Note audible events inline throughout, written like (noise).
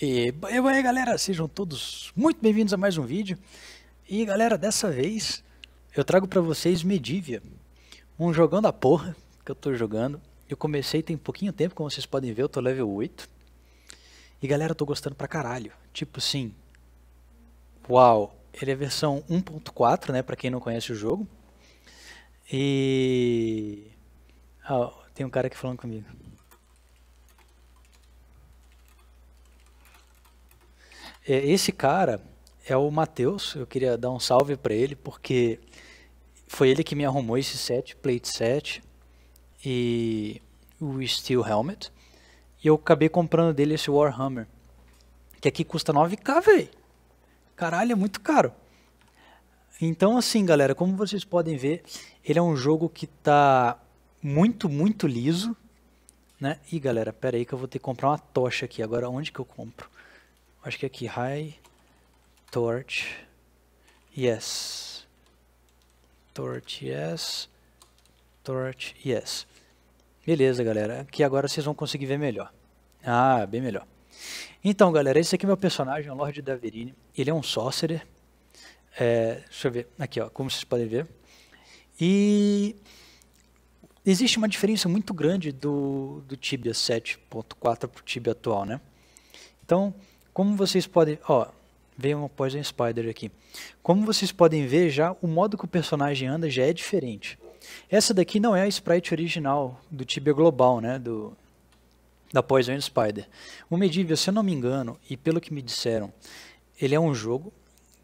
E, e aí galera, sejam todos muito bem-vindos a mais um vídeo. E galera, dessa vez eu trago para vocês Medivia, um jogão da porra que eu tô jogando. Eu comecei tem pouquinho tempo, como vocês podem ver, eu tô level 8. E galera, eu tô gostando pra caralho. Tipo assim, uau, ele é versão 1.4, né, pra quem não conhece o jogo. E... Oh, tem um cara aqui falando comigo. É, esse cara é o Matheus, eu queria dar um salve para ele, porque foi ele que me arrumou esse set, plate set e o Steel Helmet. E eu acabei comprando dele esse Warhammer, que aqui custa 9k, velho. Caralho, é muito caro. Então, assim, galera, como vocês podem ver, ele é um jogo que tá muito, muito liso, né? E galera, pera aí que eu vou ter que comprar uma tocha aqui. Agora, onde que eu compro? acho que aqui, high torch yes, torch yes, torch yes. Beleza, galera, aqui agora vocês vão conseguir ver melhor. Ah, bem melhor. Então, galera, esse aqui é meu personagem, o Lorde Daverine. Ele é um sorcerer. É, deixa eu ver aqui, ó, como vocês podem ver. E existe uma diferença muito grande do, do Tibia 7.4 para o Tibia atual, né? Então, como vocês podem. Ó, veio uma Poison Spider aqui. Como vocês podem ver, já o modo que o personagem anda já é diferente. Essa daqui não é a sprite original do Tibia Global, né? Do, da Poison Spider. O Medieval, se eu não me engano, e pelo que me disseram, ele é um jogo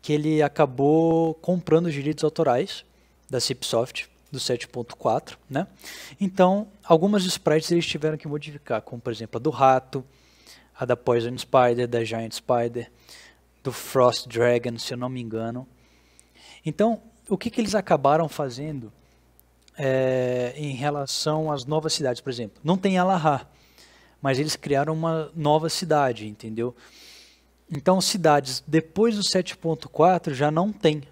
que ele acabou comprando os direitos autorais da Cipsoft do 7.4, né? Então, algumas sprites eles tiveram que modificar, como por exemplo a do rato, a da Poison Spider, da Giant Spider, do Frost Dragon, se eu não me engano. Então, o que, que eles acabaram fazendo é, em relação às novas cidades? Por exemplo, não tem Alahá, mas eles criaram uma nova cidade, entendeu? Então, cidades depois do 7.4 já não tem.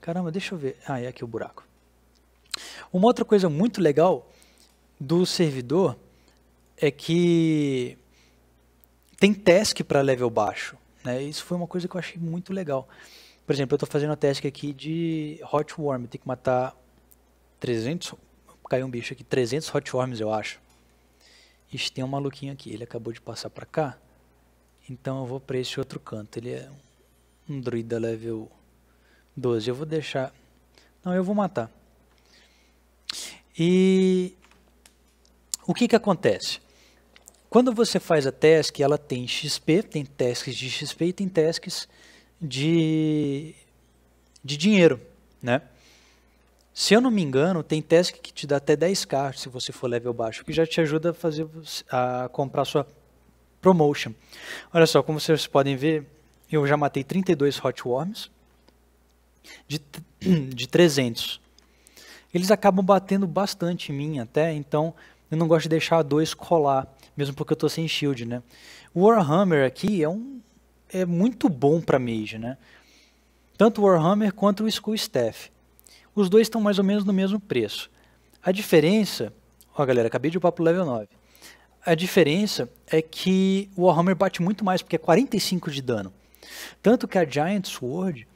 Caramba, deixa eu ver. Ah, é aqui o buraco. Uma outra coisa muito legal do servidor é que tem task para level baixo. Né? Isso foi uma coisa que eu achei muito legal. Por exemplo, eu estou fazendo a task aqui de Hot Worm. Tem que matar 300... Caiu um bicho aqui. 300 Hot Worms, eu acho. Ixi, tem um maluquinho aqui. Ele acabou de passar para cá. Então eu vou para esse outro canto. Ele é um druida level 12. Eu vou deixar... Não, eu vou matar. E o que que acontece? Quando você faz a task, ela tem XP, tem tasks de XP e tem tasks de, de dinheiro, né? Se eu não me engano, tem task que te dá até 10k se você for level baixo, que já te ajuda a fazer a comprar sua promotion. Olha só, como vocês podem ver, eu já matei 32 Hot Worms de, (clears throat) de 300. Eles acabam batendo bastante em mim até, então eu não gosto de deixar dois colar mesmo porque eu tô sem shield, né? O Warhammer aqui é um é muito bom para mage, né? Tanto o Warhammer quanto o School Staff. Os dois estão mais ou menos no mesmo preço. A diferença, ó galera, acabei de upar pro level 9. A diferença é que o Warhammer bate muito mais, porque é 45 de dano. Tanto que a Giant Sword,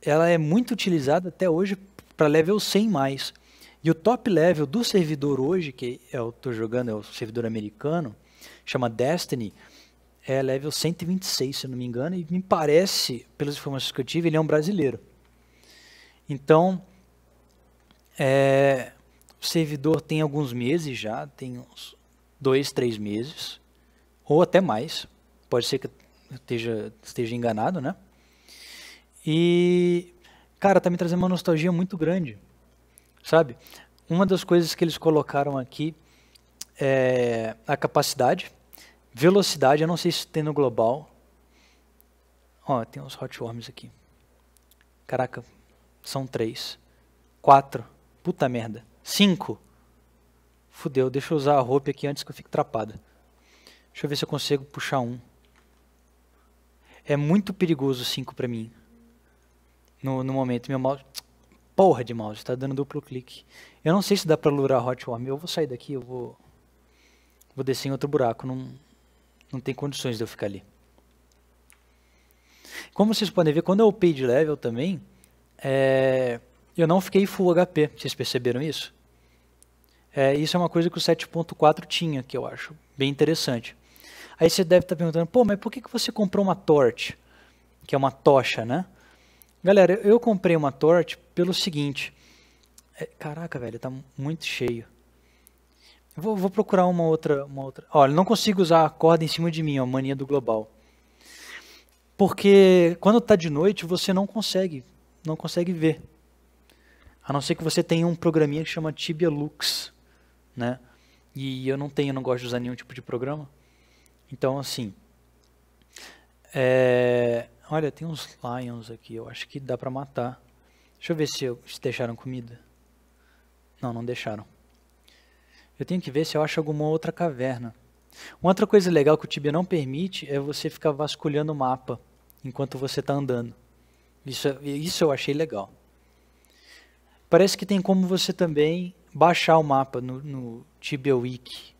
ela é muito utilizada até hoje para level 100 mais. E o top level do servidor hoje, que eu estou jogando, é o servidor americano, chama Destiny, é level 126, se não me engano, e me parece, pelas informações que eu tive, ele é um brasileiro. Então, é, o servidor tem alguns meses já, tem uns dois, três meses, ou até mais. Pode ser que eu esteja, esteja enganado, né? E, cara, tá me trazendo uma nostalgia muito grande sabe? Uma das coisas que eles colocaram aqui é a capacidade, velocidade, eu não sei se tem no global. Ó, tem uns hotworms aqui. Caraca, são três. Quatro. Puta merda. Cinco. Fudeu, deixa eu usar a roupa aqui antes que eu fique trapada. Deixa eu ver se eu consigo puxar um. É muito perigoso cinco para mim. No, no momento, meu mouse. Porra de mouse, tá dando duplo clique. Eu não sei se dá pra lurar Hotworm. Eu vou sair daqui, eu vou... Vou descer em outro buraco. Não, não tem condições de eu ficar ali. Como vocês podem ver, quando eu upei de level também, é, eu não fiquei full HP. Vocês perceberam isso? É, isso é uma coisa que o 7.4 tinha, que eu acho bem interessante. Aí você deve estar tá perguntando, pô, mas por que, que você comprou uma torch? Que é uma tocha, né? Galera, eu comprei uma torte pelo seguinte. É, caraca, velho, tá muito cheio. Vou, vou, procurar uma outra, uma outra. Olha, não consigo usar a corda em cima de mim, ó, mania do global. Porque quando tá de noite, você não consegue, não consegue ver. A não ser que você tenha um programinha que chama Tibia Lux, né? E eu não tenho, não gosto de usar nenhum tipo de programa. Então, assim, é, Olha, tem uns lions aqui. Eu acho que dá pra matar. Deixa eu ver se, eu, se deixaram comida. Não, não deixaram. Eu tenho que ver se eu acho alguma outra caverna. Uma outra coisa legal que o Tibia não permite é você ficar vasculhando o mapa enquanto você está andando. Isso, é, isso eu achei legal. Parece que tem como você também baixar o mapa no, no Tibia Wiki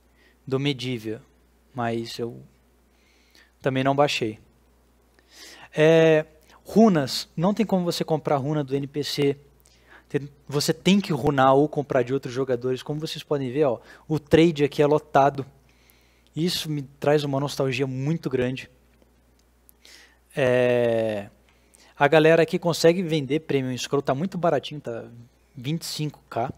do Medivia, mas eu também não baixei. É, runas, não tem como você comprar runa do NPC. Você tem que runar ou comprar de outros jogadores. Como vocês podem ver, ó, o trade aqui é lotado. Isso me traz uma nostalgia muito grande. É, a galera aqui consegue vender premium scroll, tá muito baratinho, tá 25k,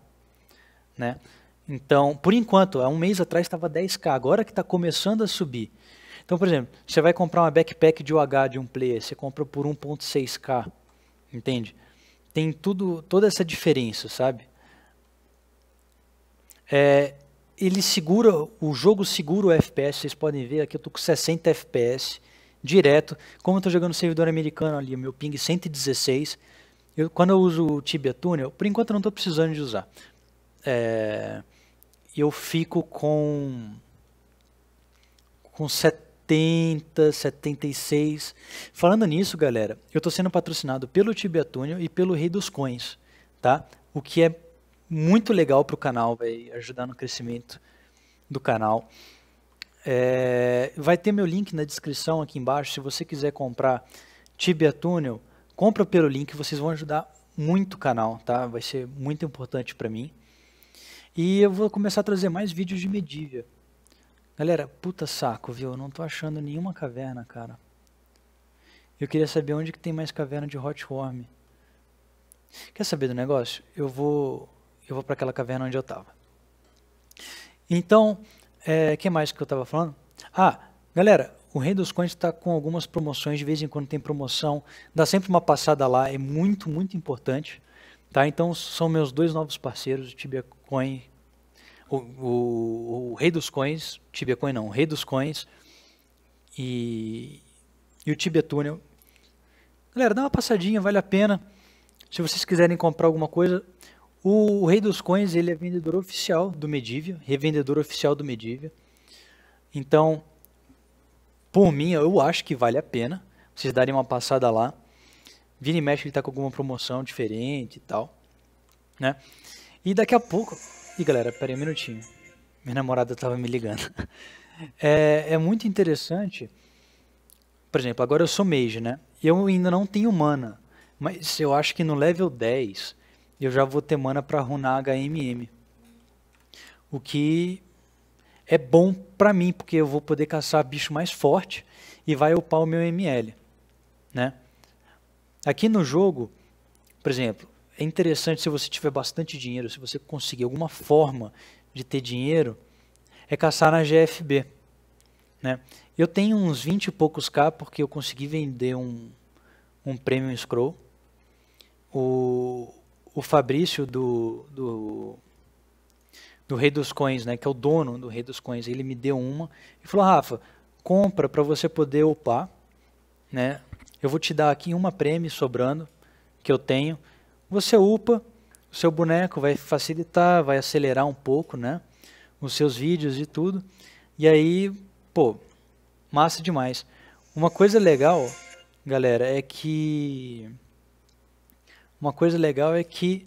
né? Então, por enquanto, há um mês atrás estava 10k, agora que está começando a subir. Então, por exemplo, você vai comprar uma backpack de UH de um player, você compra por 1.6K, entende? Tem tudo, toda essa diferença, sabe? É, ele segura, o jogo segura o FPS, vocês podem ver aqui, eu estou com 60 FPS direto. Como eu estou jogando servidor americano ali, meu ping 116, eu, quando eu uso o Tibia Tunnel, por enquanto eu não estou precisando de usar. É, eu fico com, com 70 70, 76. Falando nisso, galera, eu estou sendo patrocinado pelo Tibia Túnel e pelo Rei dos Coins, tá? O que é muito legal para o canal, vai ajudar no crescimento do canal. É, vai ter meu link na descrição aqui embaixo. Se você quiser comprar Tibia Túnel, compra pelo link, vocês vão ajudar muito o canal, tá? Vai ser muito importante para mim. E eu vou começar a trazer mais vídeos de Medivia. Galera, puta saco, viu? Eu não tô achando nenhuma caverna, cara. Eu queria saber onde que tem mais caverna de Hot Worm. Quer saber do negócio? Eu vou, eu vou para aquela caverna onde eu tava. Então, é, que mais que eu tava falando? Ah, galera, o Rei dos Coins está com algumas promoções, de vez em quando tem promoção, dá sempre uma passada lá, é muito, muito importante. Tá? Então são meus dois novos parceiros, o Tibia Coin o, o, o, rei dos coins, Tibia Coin não, o rei dos coins e, e o Tibia Tunnel. Galera, dá uma passadinha, vale a pena. Se vocês quiserem comprar alguma coisa, o, o rei dos coins ele é vendedor oficial do Medivia, revendedor oficial do Medivia. Então, por mim, eu acho que vale a pena vocês darem uma passada lá. Vira e mexe, ele está com alguma promoção diferente e tal. Né? E daqui a pouco galera, peraí um minutinho. Minha namorada estava me ligando. (laughs) É, é muito interessante. Por exemplo, agora eu sou mage, né? E eu ainda não tenho mana. Mas eu acho que no level 10 eu já vou ter mana para runar HMM. O que é bom para mim, porque eu vou poder caçar bicho mais forte e vai upar o meu ML. Né? Aqui no jogo, por exemplo, é interessante se você tiver bastante dinheiro, se você conseguir alguma forma de ter dinheiro, é caçar na GFB. Né? Eu tenho uns 20 e poucos K porque eu consegui vender um, um Premium Scroll. O, o Fabrício do, do, do Rei dos Coins, né, que é o dono do Rei dos Coins, ele me deu uma e falou, Rafa, compra para você poder upar. Né? Eu vou te dar aqui uma prêmio sobrando que eu tenho você upa o seu boneco, vai facilitar, vai acelerar um pouco, né? Os seus vídeos e tudo. E aí, pô, massa demais. Uma coisa legal, galera, é que uma coisa legal é que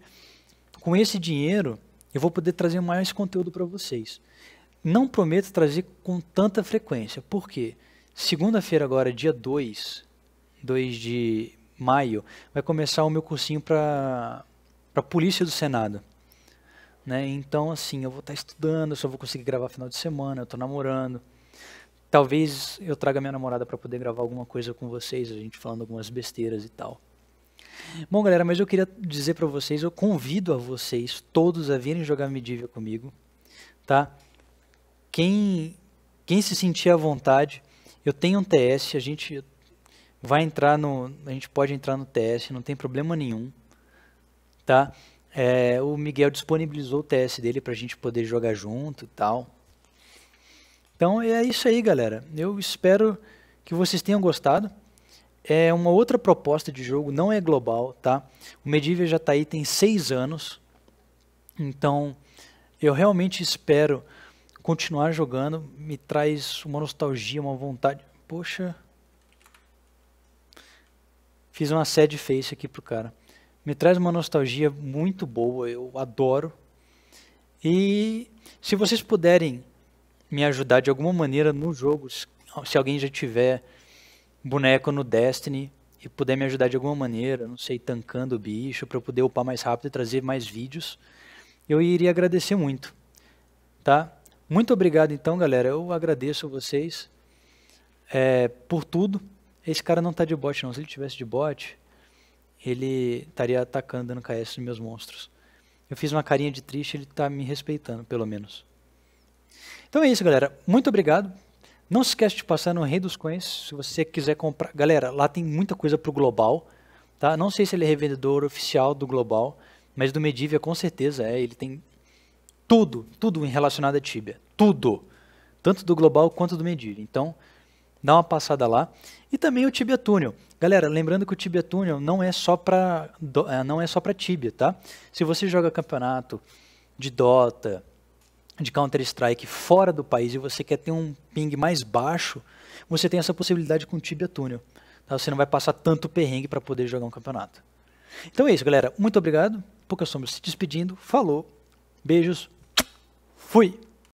com esse dinheiro eu vou poder trazer mais conteúdo para vocês. Não prometo trazer com tanta frequência, porque segunda-feira agora, dia 2, 2 de maio, vai começar o meu cursinho para para polícia do Senado. Né? Então, assim, eu vou estar tá estudando, só vou conseguir gravar final de semana, eu estou namorando. Talvez eu traga minha namorada para poder gravar alguma coisa com vocês, a gente falando algumas besteiras e tal. Bom, galera, mas eu queria dizer para vocês, eu convido a vocês todos a virem jogar Medieval comigo, tá? Quem quem se sentir à vontade, eu tenho um TS, a gente vai entrar no, a gente pode entrar no TS, não tem problema nenhum, tá? É, o Miguel disponibilizou o TS dele para a gente poder jogar junto e tal. Então é isso aí, galera. Eu espero que vocês tenham gostado. É uma outra proposta de jogo, não é global, tá? O Medivh já está aí tem seis anos, então eu realmente espero continuar jogando. Me traz uma nostalgia, uma vontade. Poxa. Fiz uma sad face aqui pro cara. Me traz uma nostalgia muito boa, eu adoro. E se vocês puderem me ajudar de alguma maneira no jogo, se alguém já tiver boneco no Destiny e puder me ajudar de alguma maneira, não sei, tancando o bicho para eu poder upar mais rápido e trazer mais vídeos, eu iria agradecer muito, tá? Muito obrigado então, galera. Eu agradeço vocês é, por tudo. Esse cara não tá de bot, não. Se ele tivesse de bot, ele estaria atacando, dando KS nos meus monstros. Eu fiz uma carinha de triste, ele tá me respeitando, pelo menos. Então é isso, galera. Muito obrigado. Não se esquece de passar no Rei dos Coins, se você quiser comprar. Galera, lá tem muita coisa pro global, tá? Não sei se ele é revendedor oficial do global, mas do Medivia com certeza é. Ele tem tudo, tudo relacionado à Tibia. Tudo. Tanto do global quanto do Medivia. Então, dá uma passada lá. E também o tibia túnel. Galera, lembrando que o tibia túnel não é só para é, não é só para tibia, tá? Se você joga campeonato de Dota, de Counter Strike fora do país e você quer ter um ping mais baixo, você tem essa possibilidade com o tibia túnel. Tá? Você não vai passar tanto perrengue para poder jogar um campeonato. Então é isso, galera. Muito obrigado. Pouca sombra se despedindo. Falou. Beijos. Fui.